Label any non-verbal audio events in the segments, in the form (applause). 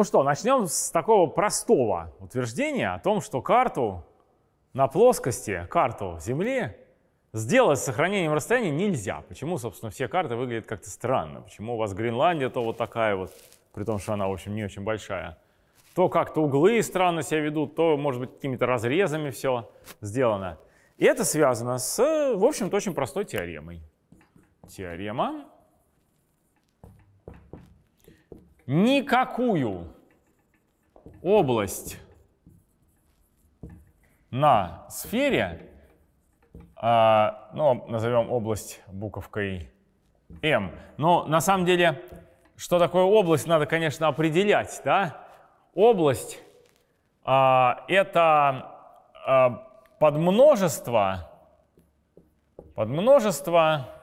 Ну что, начнем с такого простого утверждения о том, что карту на плоскости, карту Земли сделать с сохранением расстояния нельзя. Почему, собственно, все карты выглядят как-то странно? Почему у вас Гренландия то вот такая вот, при том, что она, в общем, не очень большая. То как-то углы странно себя ведут, то, может быть, какими-то разрезами все сделано. И это связано с, в общем-то, очень простой теоремой. Теорема никакую область на сфере, а, ну, назовем область буковкой М. Но на самом деле, что такое область, надо, конечно, определять. Да? Область а, — это а, подмножество, подмножество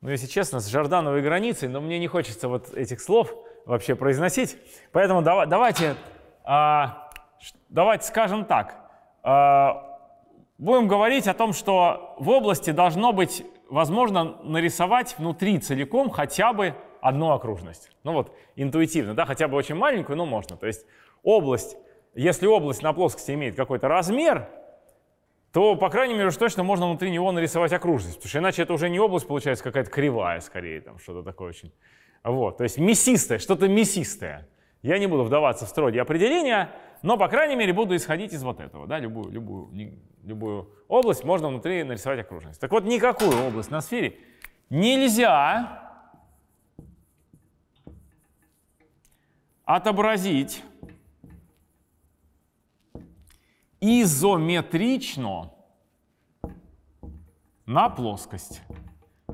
ну, если честно, с Жордановой границей, но мне не хочется вот этих слов вообще произносить. Поэтому давай, давайте, а, давайте скажем так. А, будем говорить о том, что в области должно быть возможно нарисовать внутри целиком хотя бы одну окружность. Ну вот интуитивно, да, хотя бы очень маленькую, но можно. То есть область, если область на плоскости имеет какой-то размер, то, по крайней мере, уж точно можно внутри него нарисовать окружность. Потому что иначе это уже не область получается какая-то кривая, скорее, там что-то такое очень. Вот, то есть мясистое, что-то мясистое. Я не буду вдаваться в строгие определения, но, по крайней мере, буду исходить из вот этого. Да? Любую, любую, любую область можно внутри нарисовать окружность. Так вот, никакую область на сфере нельзя отобразить изометрично на плоскость.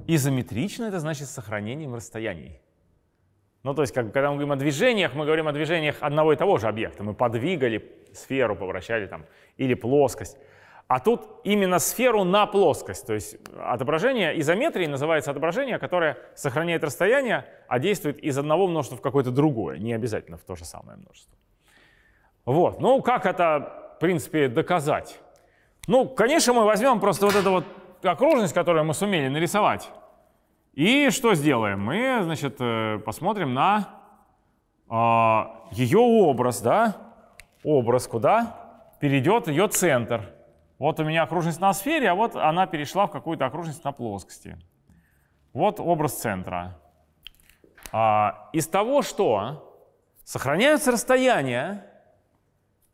Изометрично это значит с сохранением расстояний. Ну, то есть, как, когда мы говорим о движениях, мы говорим о движениях одного и того же объекта. Мы подвигали сферу, повращали там, или плоскость. А тут именно сферу на плоскость. То есть отображение изометрии называется отображение, которое сохраняет расстояние, а действует из одного множества в какое-то другое, не обязательно в то же самое множество. Вот. Ну, как это принципе, доказать? Ну, конечно, мы возьмем просто вот эту вот окружность, которую мы сумели нарисовать. И что сделаем? Мы, значит, э, посмотрим на э, а, ее образ, да? Образ куда перейдет ее центр. Вот у меня окружность на сфере, а вот она перешла в какую-то окружность на плоскости. Вот образ центра. А, из того, что сохраняются расстояния,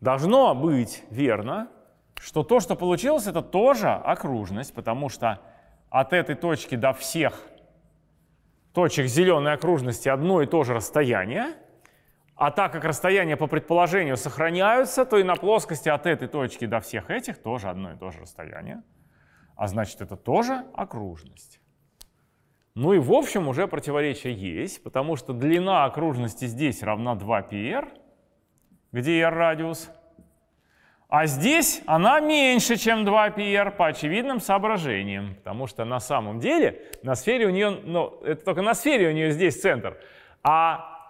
должно быть верно, что то, что получилось, это тоже окружность, потому что от этой точки до всех точек зеленой окружности одно и то же расстояние. А так как расстояния по предположению сохраняются, то и на плоскости от этой точки до всех этих тоже одно и то же расстояние. А значит, это тоже окружность. Ну и в общем уже противоречие есть, потому что длина окружности здесь равна 2πr, где r радиус. А здесь она меньше, чем 2πr по очевидным соображениям, потому что на самом деле на сфере у нее, ну, это только на сфере у нее здесь центр, а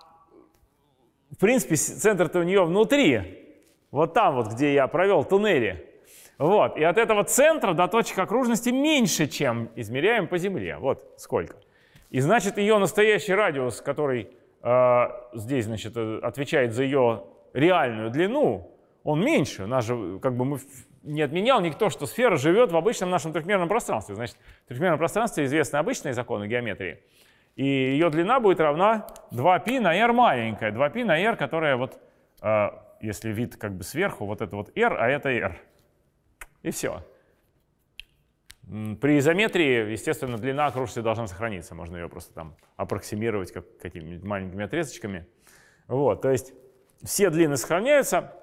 в принципе центр-то у нее внутри, вот там вот, где я провел туннели. Вот, и от этого центра до точек окружности меньше, чем измеряем по Земле. Вот сколько. И значит, ее настоящий радиус, который э, здесь, значит, э, отвечает за ее реальную длину, он меньше. У нас же, как бы мы не отменял никто, что сфера живет в обычном нашем трехмерном пространстве. Значит, в трехмерном пространстве известны обычные законы геометрии. И ее длина будет равна 2π на r маленькая. 2π на r, которая вот, э, если вид как бы сверху, вот это вот r, а это r. И все. При изометрии, естественно, длина окружности должна сохраниться. Можно ее просто там аппроксимировать как, какими-нибудь маленькими отрезочками. Вот, то есть все длины сохраняются.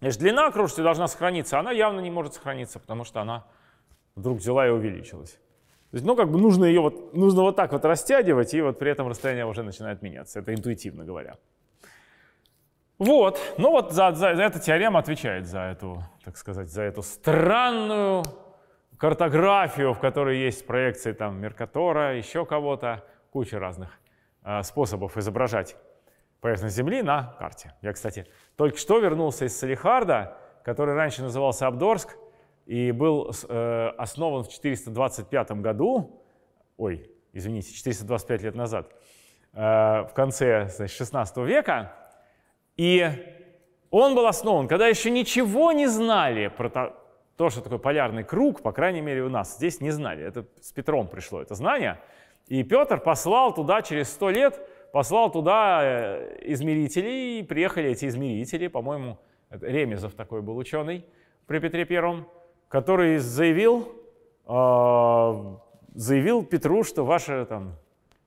Значит, длина окружности должна сохраниться, она явно не может сохраниться, потому что она вдруг взяла и увеличилась. То есть, ну, как бы нужно ее вот, нужно вот так вот растягивать, и вот при этом расстояние уже начинает меняться. Это интуитивно говоря. Вот, ну вот за, за, эта теорема отвечает за эту, так сказать, за эту странную картографию, в которой есть проекции там Меркатора, еще кого-то, куча разных э, способов изображать поверхность Земли на карте. Я, кстати, только что вернулся из Салихарда, который раньше назывался Абдорск, и был э, основан в 425 году, ой, извините, 425 лет назад, э, в конце значит, 16 века. И он был основан, когда еще ничего не знали про то, то, что такое полярный круг, по крайней мере, у нас здесь не знали. Это с Петром пришло это знание. И Петр послал туда через 100 лет послал туда э, измерителей, и приехали эти измерители, по-моему, Ремезов такой был ученый при Петре Первом, который заявил, э, заявил Петру, что ваше там,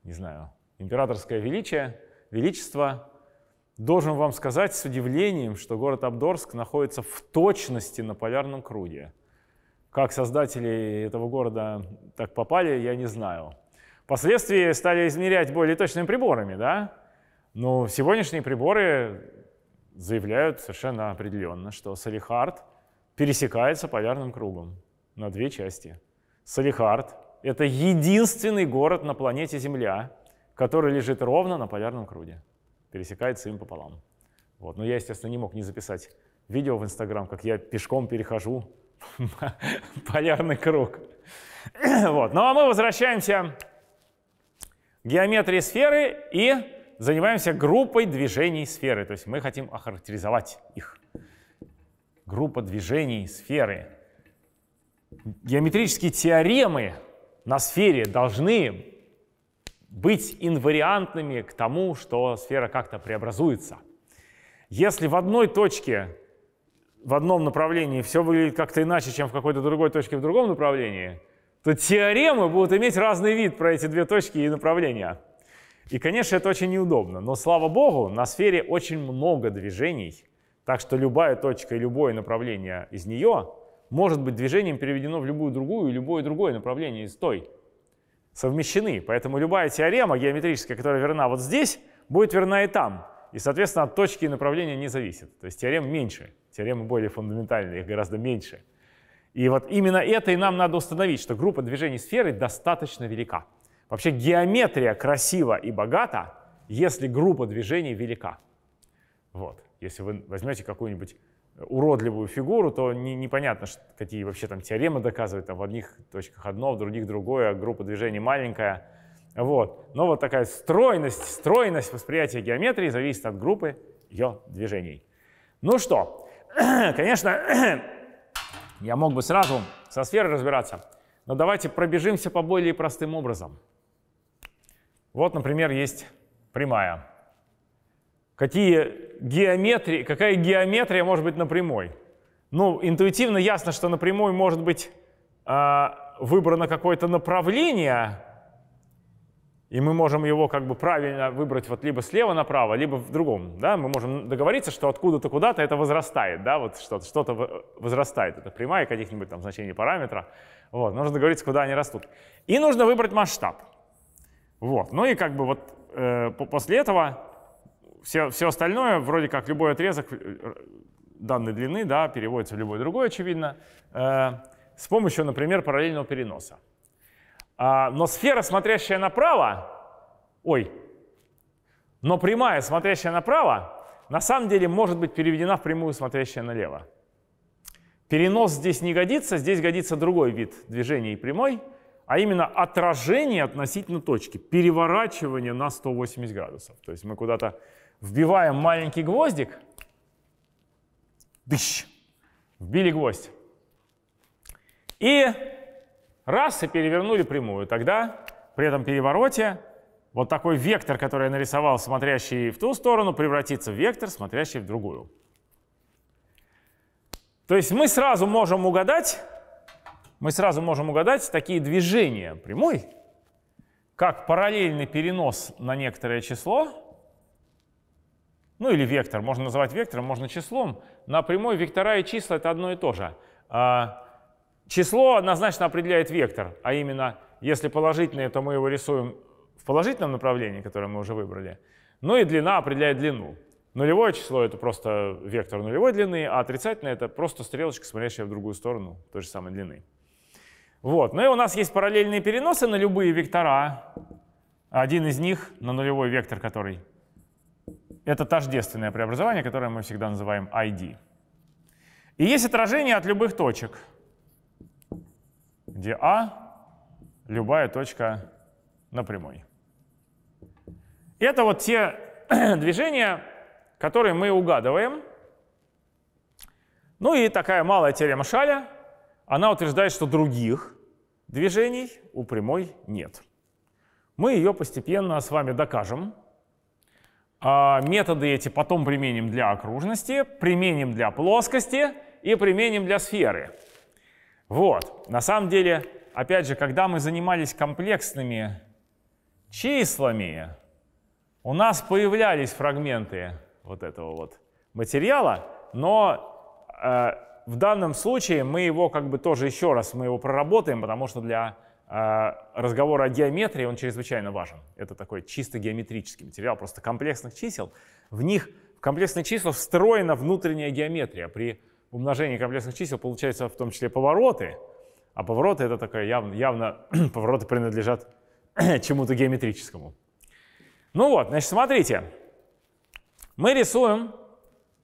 не знаю, императорское величие, величество, должен вам сказать с удивлением, что город Абдорск находится в точности на полярном круге. Как создатели этого города так попали, я не знаю. Впоследствии стали измерять более точными приборами, да? Но сегодняшние приборы заявляют совершенно определенно, что салихард пересекается полярным кругом на две части. Салихард — это единственный город на планете Земля, который лежит ровно на полярном круге. Пересекается им пополам. Вот. Но я, естественно, не мог не записать видео в Инстаграм, как я пешком перехожу (laughs) полярный круг. (clears throat) вот. Ну а мы возвращаемся геометрии сферы и занимаемся группой движений сферы. То есть мы хотим охарактеризовать их. Группа движений сферы. Геометрические теоремы на сфере должны быть инвариантными к тому, что сфера как-то преобразуется. Если в одной точке, в одном направлении все выглядит как-то иначе, чем в какой-то другой точке в другом направлении – то теоремы будут иметь разный вид про эти две точки и направления. И, конечно, это очень неудобно, но, слава богу, на сфере очень много движений, так что любая точка и любое направление из нее может быть движением переведено в любую другую и любое другое направление из той. Совмещены, поэтому любая теорема геометрическая, которая верна вот здесь, будет верна и там. И, соответственно, от точки и направления не зависит. То есть теорем меньше, теоремы более фундаментальные, их гораздо меньше. И вот именно это и нам надо установить, что группа движений сферы достаточно велика. Вообще геометрия красива и богата, если группа движений велика. Вот. Если вы возьмете какую-нибудь э, уродливую фигуру, то не, непонятно, что, какие вообще там теоремы доказывают. Там в одних точках одно, в других другое, а группа движений маленькая. Вот. Но вот такая стройность, стройность восприятия геометрии зависит от группы ее движений. Ну что, (clears throat) конечно, я мог бы сразу со сферой разбираться, но давайте пробежимся по более простым образом. Вот, например, есть прямая. Какие геометрии, какая геометрия может быть на прямой? Ну, интуитивно ясно, что на прямой может быть э, выбрано какое-то направление, и мы можем его как бы правильно выбрать вот либо слева направо, либо в другом. Да? Мы можем договориться, что откуда-то куда-то это возрастает, да? вот что-то что, -то, возрастает. Это прямая каких-нибудь там значений параметра. Вот. Нужно договориться, куда они растут. И нужно выбрать масштаб. Вот. Ну и как бы вот э, после этого все, все остальное, вроде как любой отрезок э, данной длины, да, переводится в любой другой, очевидно, э, с помощью, например, параллельного переноса. А, но сфера, смотрящая направо, ой, но прямая, смотрящая направо, на самом деле может быть переведена в прямую, смотрящая налево. Перенос здесь не годится, здесь годится другой вид движения и прямой, а именно отражение относительно точки, переворачивание на 180 градусов. То есть мы куда-то вбиваем маленький гвоздик, дыщ, вбили гвоздь. И раз и перевернули прямую. Тогда при этом перевороте вот такой вектор, который я нарисовал, смотрящий в ту сторону, превратится в вектор, смотрящий в другую. То есть мы сразу можем угадать, мы сразу можем угадать такие движения прямой, как параллельный перенос на некоторое число, ну или вектор, можно называть вектором, можно числом, на прямой вектора и числа это одно и то же. А Число однозначно определяет вектор, а именно, если положительное, то мы его рисуем в положительном направлении, которое мы уже выбрали. Ну и длина определяет длину. Нулевое число — это просто вектор нулевой длины, а отрицательное — это просто стрелочка, смотрящая в другую сторону той же самой длины. Вот. Ну и у нас есть параллельные переносы на любые вектора. Один из них на нулевой вектор, который... Это тождественное преобразование, которое мы всегда называем ID. И есть отражение от любых точек — где А — любая точка на прямой. Это вот те (clears throat) движения, которые мы угадываем. Ну и такая малая теорема Шаля, она утверждает, что других движений у прямой нет. Мы ее постепенно с вами докажем. А методы эти потом применим для окружности, применим для плоскости и применим для сферы. Вот, на самом деле, опять же, когда мы занимались комплексными числами, у нас появлялись фрагменты вот этого вот материала, но э, в данном случае мы его как бы тоже еще раз мы его проработаем, потому что для э, разговора о геометрии он чрезвычайно важен. Это такой чисто геометрический материал, просто комплексных чисел. В них, в комплексные числа встроена внутренняя геометрия. При Умножение комплексных чисел получается в том числе повороты, а повороты это такое явно, явно (clears throat) повороты принадлежат (clears throat) чему-то геометрическому. Ну вот, значит, смотрите. Мы рисуем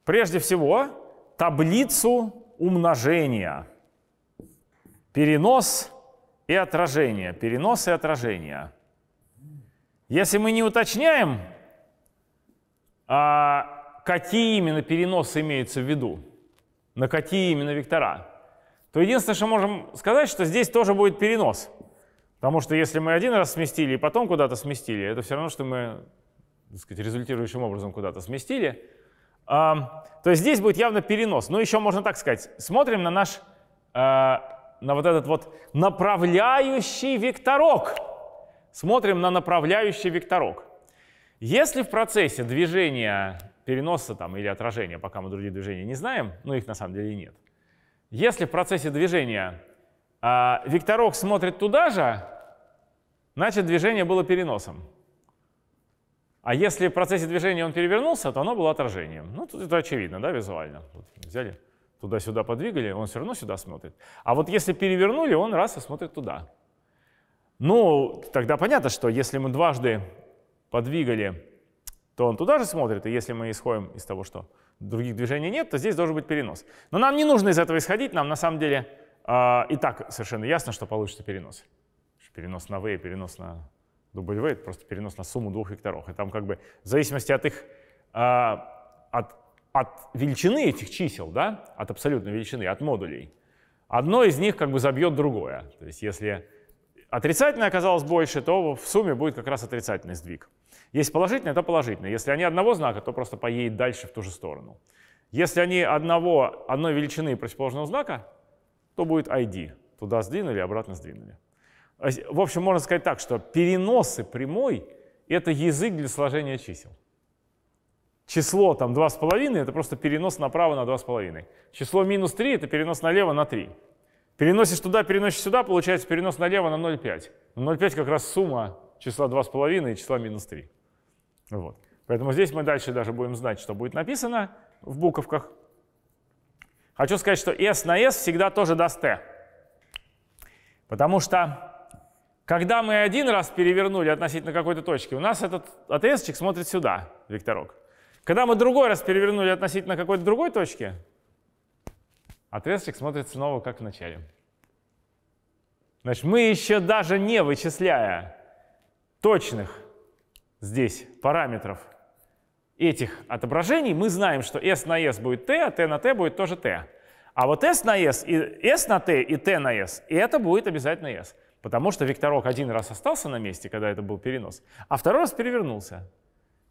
прежде всего таблицу умножения. Перенос и отражение. Перенос и отражение. Если мы не уточняем, а, какие именно переносы имеются в виду, на какие именно вектора, то единственное, что можем сказать, что здесь тоже будет перенос. Потому что если мы один раз сместили и потом куда-то сместили, это все равно, что мы так сказать, результирующим образом куда-то сместили, а, то здесь будет явно перенос. Но еще можно так сказать. Смотрим на наш, а, на вот этот вот направляющий векторок. Смотрим на направляющий векторок. Если в процессе движения переноса там, или отражения, пока мы другие движения не знаем, но их на самом деле нет. Если в процессе движения э, а, векторок смотрит туда же, значит движение было переносом. А если в процессе движения он перевернулся, то оно было отражением. Ну, тут это очевидно, да, визуально. Вот взяли, туда-сюда подвигали, он все равно сюда смотрит. А вот если перевернули, он раз и смотрит туда. Ну, тогда понятно, что если мы дважды подвигали то он туда же смотрит, и если мы исходим из того, что других движений нет, то здесь должен быть перенос. Но нам не нужно из этого исходить, нам на самом деле э, и так совершенно ясно, что получится перенос. Перенос на v, перенос на w, это просто перенос на сумму двух векторов. И там как бы в зависимости от их, э, от, от величины этих чисел, да, от абсолютной величины, от модулей, одно из них как бы забьет другое. То есть если отрицательное оказалось больше, то в сумме будет как раз отрицательный сдвиг. Если положительное, это положительное. Если они одного знака, то просто поедет дальше в ту же сторону. Если они одного, одной величины противоположного знака, то будет ID. Туда сдвинули, обратно сдвинули. А в общем, можно сказать так, что переносы прямой — это язык для сложения чисел. Число там 2,5 — это просто перенос направо на 2,5. Число минус 3 — это перенос налево на 3. Переносишь туда, переносишь сюда, получается перенос налево на 0,5. 0,5 как раз сумма числа 2,5 и числа минус 3. Вот. Поэтому здесь мы дальше даже будем знать, что будет написано в буковках. Хочу сказать, что S на S всегда тоже даст T. Потому что, когда мы один раз перевернули относительно какой-то точки, у нас этот АТСчик смотрит сюда, векторок. Когда мы другой раз перевернули относительно какой-то другой точки, АТСчик смотрит снова как в начале. Значит, мы еще даже не вычисляя точных здесь параметров этих отображений, мы знаем, что s на s будет t, а t на t будет тоже t. А вот s на s, и s на t, и t на s, и это будет обязательно s. Потому что векторок один раз остался на месте, когда это был перенос, а второй раз перевернулся.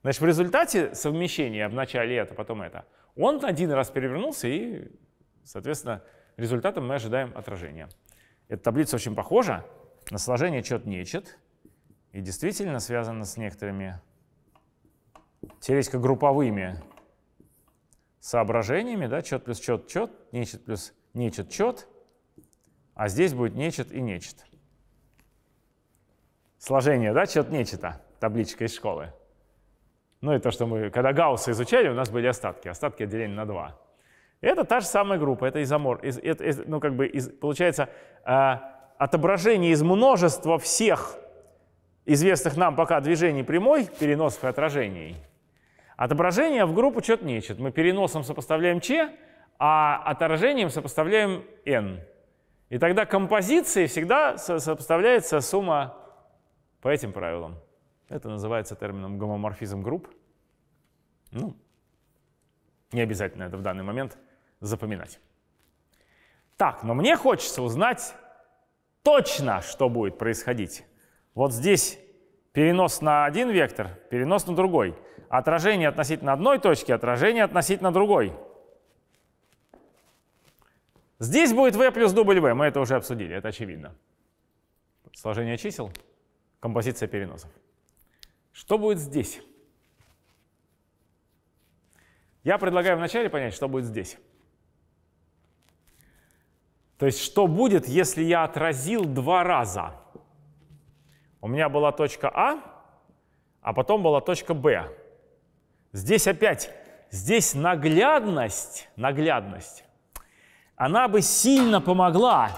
Значит, в результате совмещения вначале это, потом это, он один раз перевернулся, и, соответственно, результатом мы ожидаем отражения. Эта таблица очень похожа на сложение чет-нечет. -чет. -нечет и действительно связано с некоторыми теоретико-групповыми соображениями, да, чет плюс чет, чет, нечет плюс нечет, чет, а здесь будет нечет и нечет. Сложение, да, чет, нечета, табличка из школы. Ну и то, что мы, когда Гаусса изучали, у нас были остатки, остатки отделения на 2. Это та же самая группа, это изомор, из, это, из, ну как бы из, получается э, отображение из множества всех известных нам пока движений прямой, переносов и отражений, отображение в группу чет нечет. Мы переносом сопоставляем Ч, а отражением сопоставляем N. И тогда композиции всегда сопоставляется сумма по этим правилам. Это называется термином гомоморфизм групп. Ну, не обязательно это в данный момент запоминать. Так, но мне хочется узнать точно, что будет происходить. Вот здесь перенос на один вектор, перенос на другой. Отражение относительно одной точки, отражение относительно другой. Здесь будет v плюс W, мы это уже обсудили, это очевидно. Сложение чисел, композиция переносов. Что будет здесь? Я предлагаю вначале понять, что будет здесь. То есть, что будет, если я отразил два раза? У меня была точка А, а потом была точка Б. Здесь опять, здесь наглядность, наглядность, она бы сильно помогла,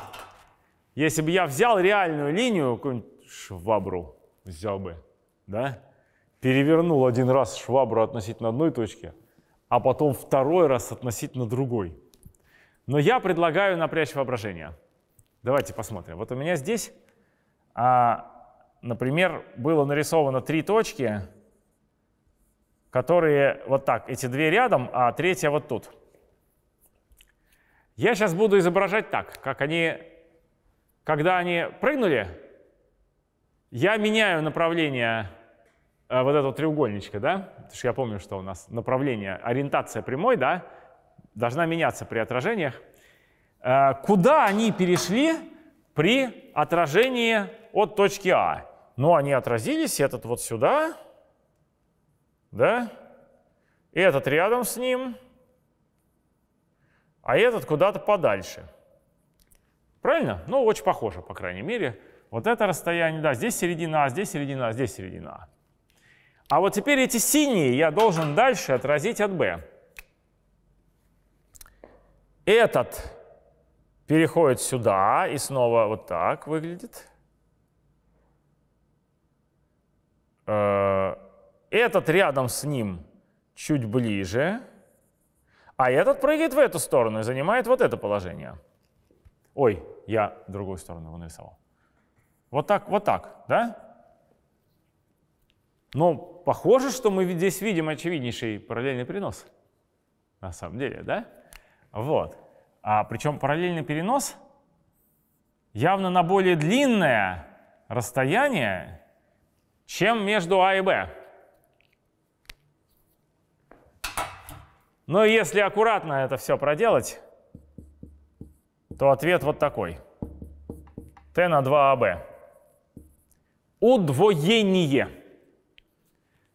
если бы я взял реальную линию, какую-нибудь швабру взял бы, да? Перевернул один раз швабру относительно одной точки, а потом второй раз относительно другой. Но я предлагаю напрячь воображение. Давайте посмотрим. Вот у меня здесь а, Например, было нарисовано три точки, которые вот так, эти две рядом, а третья вот тут. Я сейчас буду изображать так, как они, когда они прыгнули, я меняю направление э, вот этого треугольничка, да, потому что я помню, что у нас направление, ориентация прямой, да, должна меняться при отражениях. Э, куда они перешли при отражении от точки А? но они отразились, этот вот сюда, да, этот рядом с ним, а этот куда-то подальше. Правильно? Ну, очень похоже, по крайней мере. Вот это расстояние, да, здесь середина, здесь середина, здесь середина. А вот теперь эти синие я должен дальше отразить от B. Этот переходит сюда и снова вот так выглядит. Э, этот рядом с ним чуть ближе, а этот прыгает в эту сторону и занимает вот это положение. Ой, я другую сторону его нарисовал. Вот так, вот так, да? Но похоже, что мы здесь видим очевиднейший параллельный перенос. На самом деле, да? Вот. А причем параллельный перенос явно на более длинное расстояние, чем между А и Б? Но ну, если аккуратно это все проделать, то ответ вот такой. Т на 2АБ. А, Удвоение.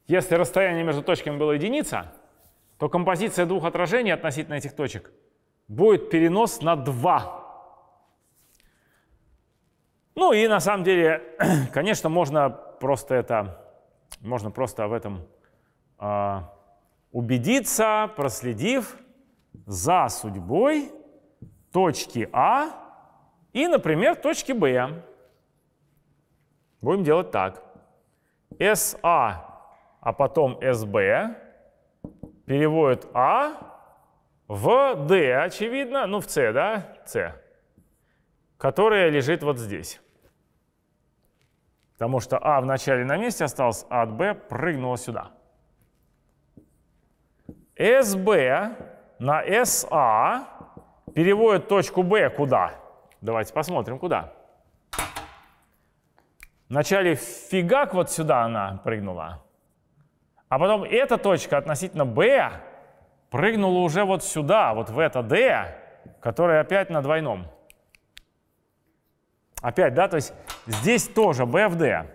Если расстояние между точками было единица, то композиция двух отражений относительно этих точек будет перенос на 2. Ну и на самом деле, (clears throat) конечно, можно просто это, можно просто в этом э, убедиться, проследив за судьбой точки А и, например, точки Б. Будем делать так. СА, а потом СБ переводит А в Д, очевидно, ну в С, да, С, которая лежит вот здесь. Потому что А вначале на месте осталось, а от Б прыгнуло сюда. СБ на СА переводит точку Б куда? Давайте посмотрим, куда. Вначале фигак вот сюда она прыгнула, а потом эта точка относительно Б прыгнула уже вот сюда, вот в это D, которое опять на двойном. Опять, да, то есть Здесь тоже BFD.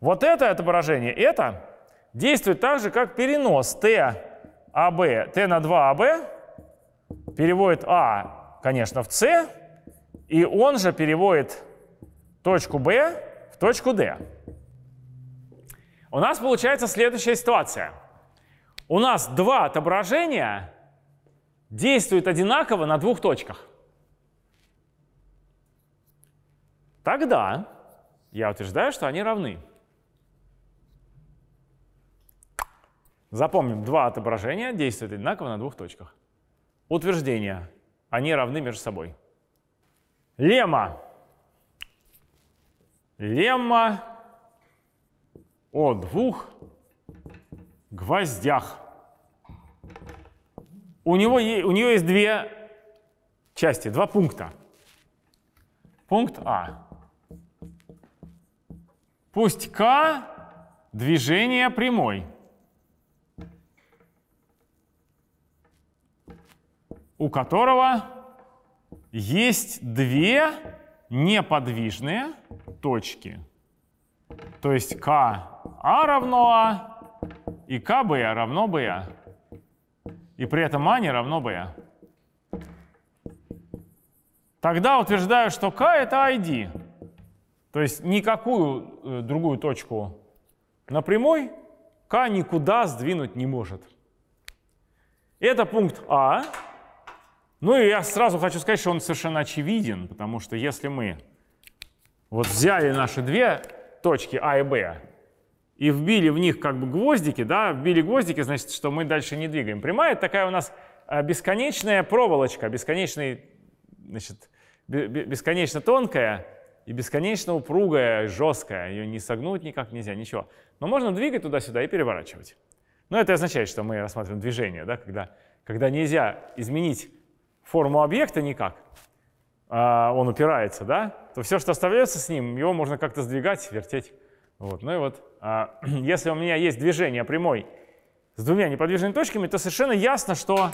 Вот это отображение, это действует так же, как перенос T AB, T на 2 AB а переводит А, конечно, в С, и он же переводит точку Б в точку Д. У нас получается следующая ситуация. У нас два отображения действуют одинаково на двух точках. тогда я утверждаю, что они равны. Запомним, два отображения действуют одинаково на двух точках. Утверждение. Они равны между собой. Лемма. Лемма о двух гвоздях. У, него, у нее есть две части, два пункта. Пункт А. Пусть К – движение прямой. у которого есть две неподвижные точки. То есть КА равно А и КБ равно БА. И при этом А не равно БА. Тогда утверждаю, что К это ID. То есть никакую э, другую точку на прямой k никуда сдвинуть не может. Это пункт А. Ну и я сразу хочу сказать, что он совершенно очевиден, потому что если мы вот взяли наши две точки А и Б и вбили в них как бы гвоздики, да, вбили гвоздики, значит, что мы дальше не двигаем. Прямая такая у нас а, бесконечная проволочка, бесконечный, значит, бесконечно тонкая, и бесконечно упругая, жесткая, ее не согнуть никак нельзя, ничего. Но можно двигать туда-сюда и переворачивать. Но это означает, что мы рассматриваем движение, да, когда, когда нельзя изменить форму объекта никак, а он упирается, да, то все, что остается с ним, его можно как-то сдвигать, вертеть. Вот. Ну и вот, а, (clears throat) если у меня есть движение прямой с двумя неподвижными точками, то совершенно ясно, что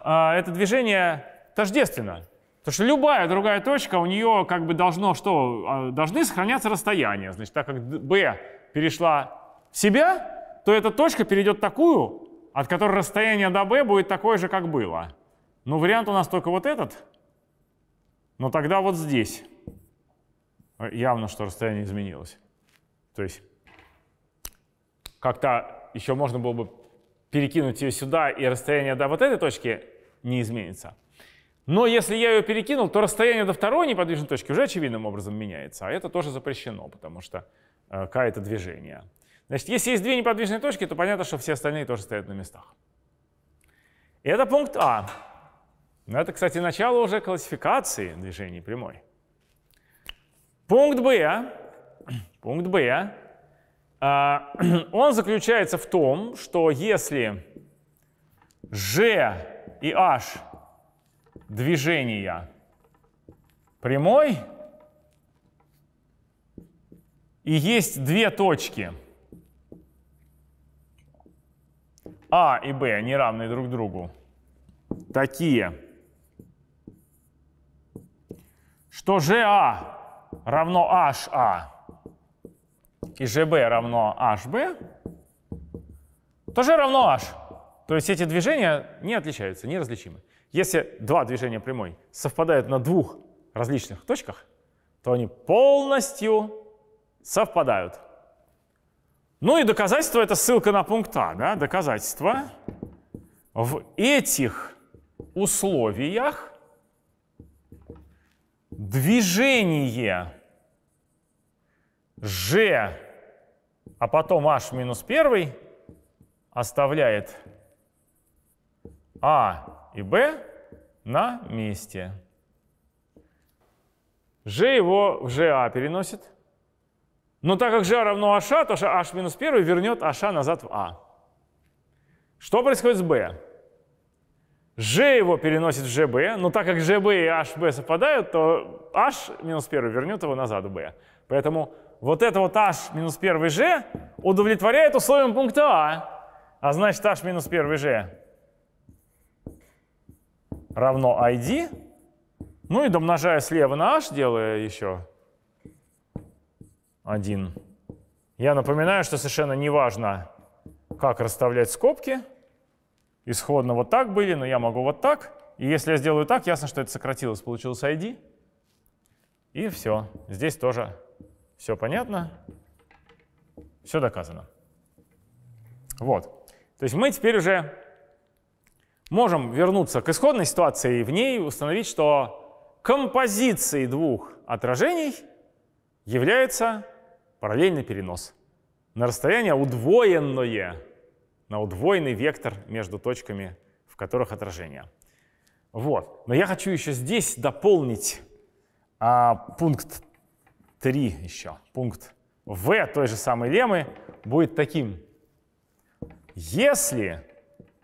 а, это движение тождественно Потому что любая другая точка, у нее как бы должно что? А, должны сохраняться расстояния. Значит, так как B перешла в себя, то эта точка перейдет такую, от которой расстояние до B будет такое же, как было. Но вариант у нас только вот этот. Но тогда вот здесь явно, что расстояние изменилось. То есть как-то еще можно было бы перекинуть ее сюда, и расстояние до вот этой точки не изменится. Но если я ее перекинул, то расстояние до второй неподвижной точки уже очевидным образом меняется, а это тоже запрещено, потому что k — это движение. Значит, если есть две неподвижные точки, то понятно, что все остальные тоже стоят на местах. И это пункт А. Ну, это, кстати, начало уже классификации движений прямой. Пункт Б, (clears throat) пункт Б, а, (clears throat) он заключается в том, что если G и H движения прямой. И есть две точки. А и Б, они равны друг другу. Такие. Что ЖА равно HA а? и ЖБ равно HB, тоже равно H. То есть эти движения не отличаются, неразличимы. Если два движения прямой совпадают на двух различных точках, то они полностью совпадают. Ну и доказательство — это ссылка на пункт А. Да? Доказательство в этих условиях движение g, а потом h минус 1 оставляет а и Б на месте. g его в ga а переносит. Но так как g а равно h, а, то h минус 1 вернет h назад в А. Что происходит с b? g его переносит в gb, но так как gb и hb совпадают, то h минус 1 вернет его назад в b. Поэтому вот это вот h минус 1 g удовлетворяет условиям пункта а, а значит h минус 1 g равно ID. Ну и домножая слева на h, делая еще 1. Я напоминаю, что совершенно не важно, как расставлять скобки. Исходно вот так были, но я могу вот так. И если я сделаю так, ясно, что это сократилось, получилось ID. И все. Здесь тоже все понятно. Все доказано. Вот. То есть мы теперь уже можем вернуться к исходной ситуации и в ней установить, что композицией двух отражений является параллельный перенос на расстояние удвоенное, на удвоенный вектор между точками, в которых отражение. Вот. Но я хочу еще здесь дополнить а, пункт 3 еще. Пункт В той же самой лемы будет таким. Если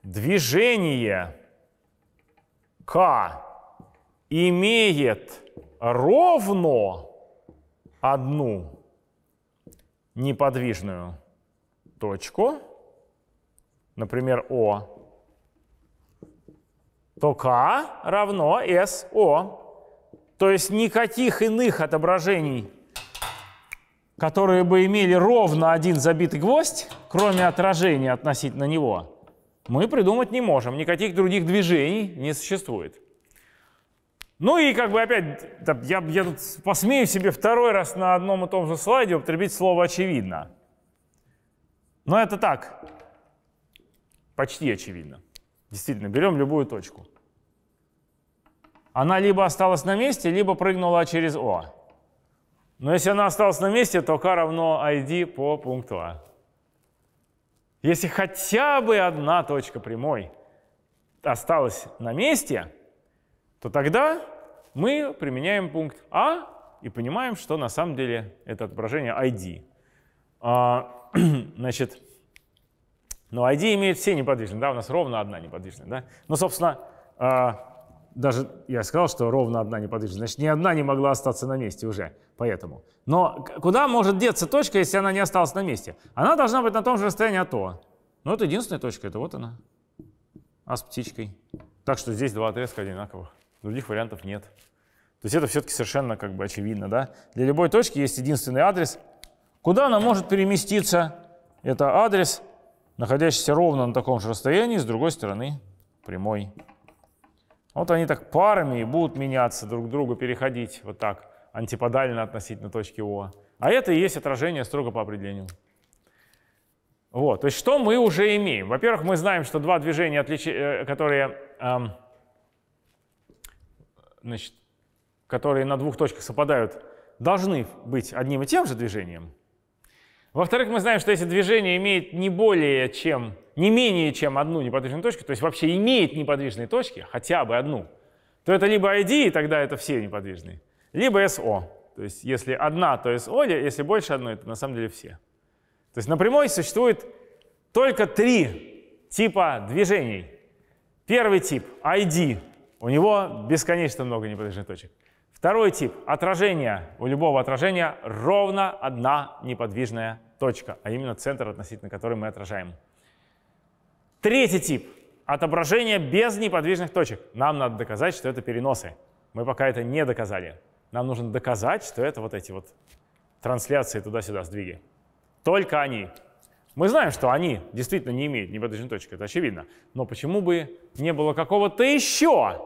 движение К имеет ровно одну неподвижную точку, например, О, то К равно СО. То есть никаких иных отображений, которые бы имели ровно один забитый гвоздь, кроме отражения относительно него, мы придумать не можем, никаких других движений не существует. Ну и как бы опять, я, я тут посмею себе второй раз на одном и том же слайде употребить слово «очевидно». Но это так, почти очевидно. Действительно, берем любую точку. Она либо осталась на месте, либо прыгнула через О. Но если она осталась на месте, то к равно id по пункту А. Если хотя бы одна точка прямой осталась на месте, то тогда мы применяем пункт А и понимаем, что на самом деле это отображение ID. А, (clears throat) значит, но ID имеет все неподвижные, да, у нас ровно одна неподвижная, да. Но, ну, собственно, а, даже я сказал, что ровно одна неподвижна, значит, ни одна не могла остаться на месте уже, поэтому. Но куда может деться точка, если она не осталась на месте? Она должна быть на том же расстоянии от О. Но ну, это единственная точка, это вот она. А с птичкой. Так что здесь два отрезка одинаковых, других вариантов нет. То есть это все-таки совершенно как бы очевидно, да? Для любой точки есть единственный адрес, куда она может переместиться. Это адрес, находящийся ровно на таком же расстоянии, с другой стороны прямой. Вот они так парами и будут меняться друг к другу, переходить вот так, антиподально относительно точки О. А это и есть отражение строго по определению. Вот, то есть что мы уже имеем? Во-первых, мы знаем, что два движения, отлич... Э, которые, эм, значит, которые на двух точках совпадают, должны быть одним и тем же движением. Во-вторых, мы знаем, что если движение имеет не более чем не менее чем одну неподвижную точку, то есть вообще имеет неподвижные точки, хотя бы одну, то это либо ID, и тогда это все неподвижные, либо SO. То есть если одна, то SO, а если больше одной, то на самом деле все. То есть напрямую существует только три типа движений. Первый тип — ID. У него бесконечно много неподвижных точек. Второй тип — отражение. У любого отражения ровно одна неподвижная точка, а именно центр, относительно которой мы отражаем. Третий тип — отображение без неподвижных точек. Нам надо доказать, что это переносы. Мы пока это не доказали. Нам нужно доказать, что это вот эти вот трансляции туда-сюда, сдвиги. Только они. Мы знаем, что они действительно не имеют неподвижной точки, это очевидно. Но почему бы не было какого-то еще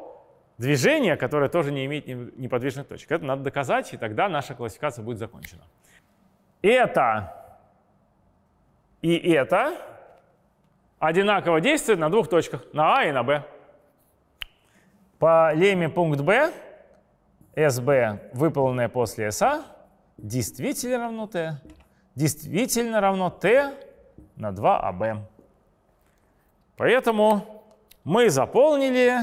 движения, которое тоже не имеет неподвижных точек? Это надо доказать, и тогда наша классификация будет закончена. Это и это одинаково действует на двух точках, на А и на Б. По лемме пункт Б, СБ, выполненное после СА, действительно равно Т. Действительно равно Т на 2АБ. А Поэтому мы заполнили,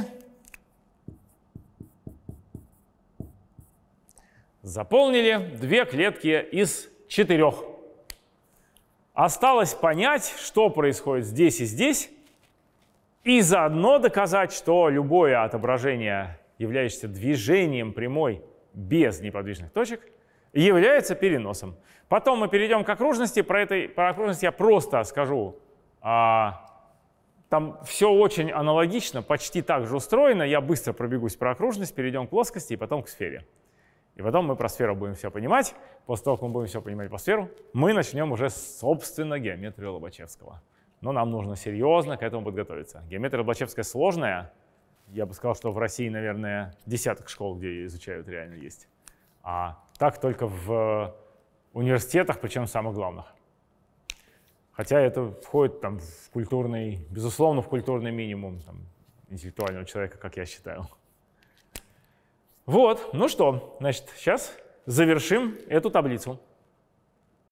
заполнили две клетки из четырех. Осталось понять, что происходит здесь и здесь, и заодно доказать, что любое отображение, являющееся движением прямой без неподвижных точек, является переносом. Потом мы перейдем к окружности. Про, этой, про окружность я просто скажу. А, там все очень аналогично, почти так же устроено. Я быстро пробегусь про окружность, перейдем к плоскости и потом к сфере. И потом мы про сферу будем все понимать. После того, как мы будем все понимать по сферу, мы начнем уже, собственно, геометрию Лобачевского. Но нам нужно серьезно к этому подготовиться. Геометрия Лобачевская сложная. Я бы сказал, что в России, наверное, десяток школ, где ее изучают, реально есть. А так только в университетах, причем самых главных. Хотя это входит там, в культурный, безусловно, в культурный минимум там, интеллектуального человека, как я считаю. Вот, ну что, значит, сейчас завершим эту таблицу.